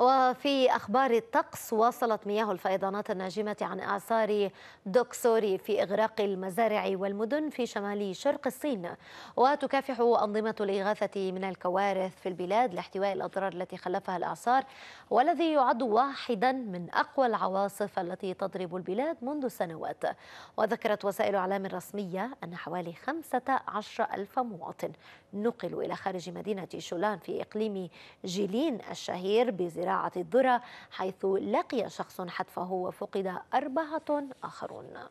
وفي أخبار الطقس واصلت مياه الفيضانات الناجمة عن أعصار دوكسوري في إغراق المزارع والمدن في شمال شرق الصين وتكافح أنظمة الإغاثة من الكوارث في البلاد لاحتواء الأضرار التي خلفها الأعصار والذي يعد واحدا من أقوى العواصف التي تضرب البلاد منذ سنوات وذكرت وسائل أعلام رسمية أن حوالي 15 ألف مواطن نقلوا إلى خارج مدينة شولان في إقليم جيلين الشهير بزراعة زراعة الذرة حيث لقي شخص حتفه وفقد أربعة آخرون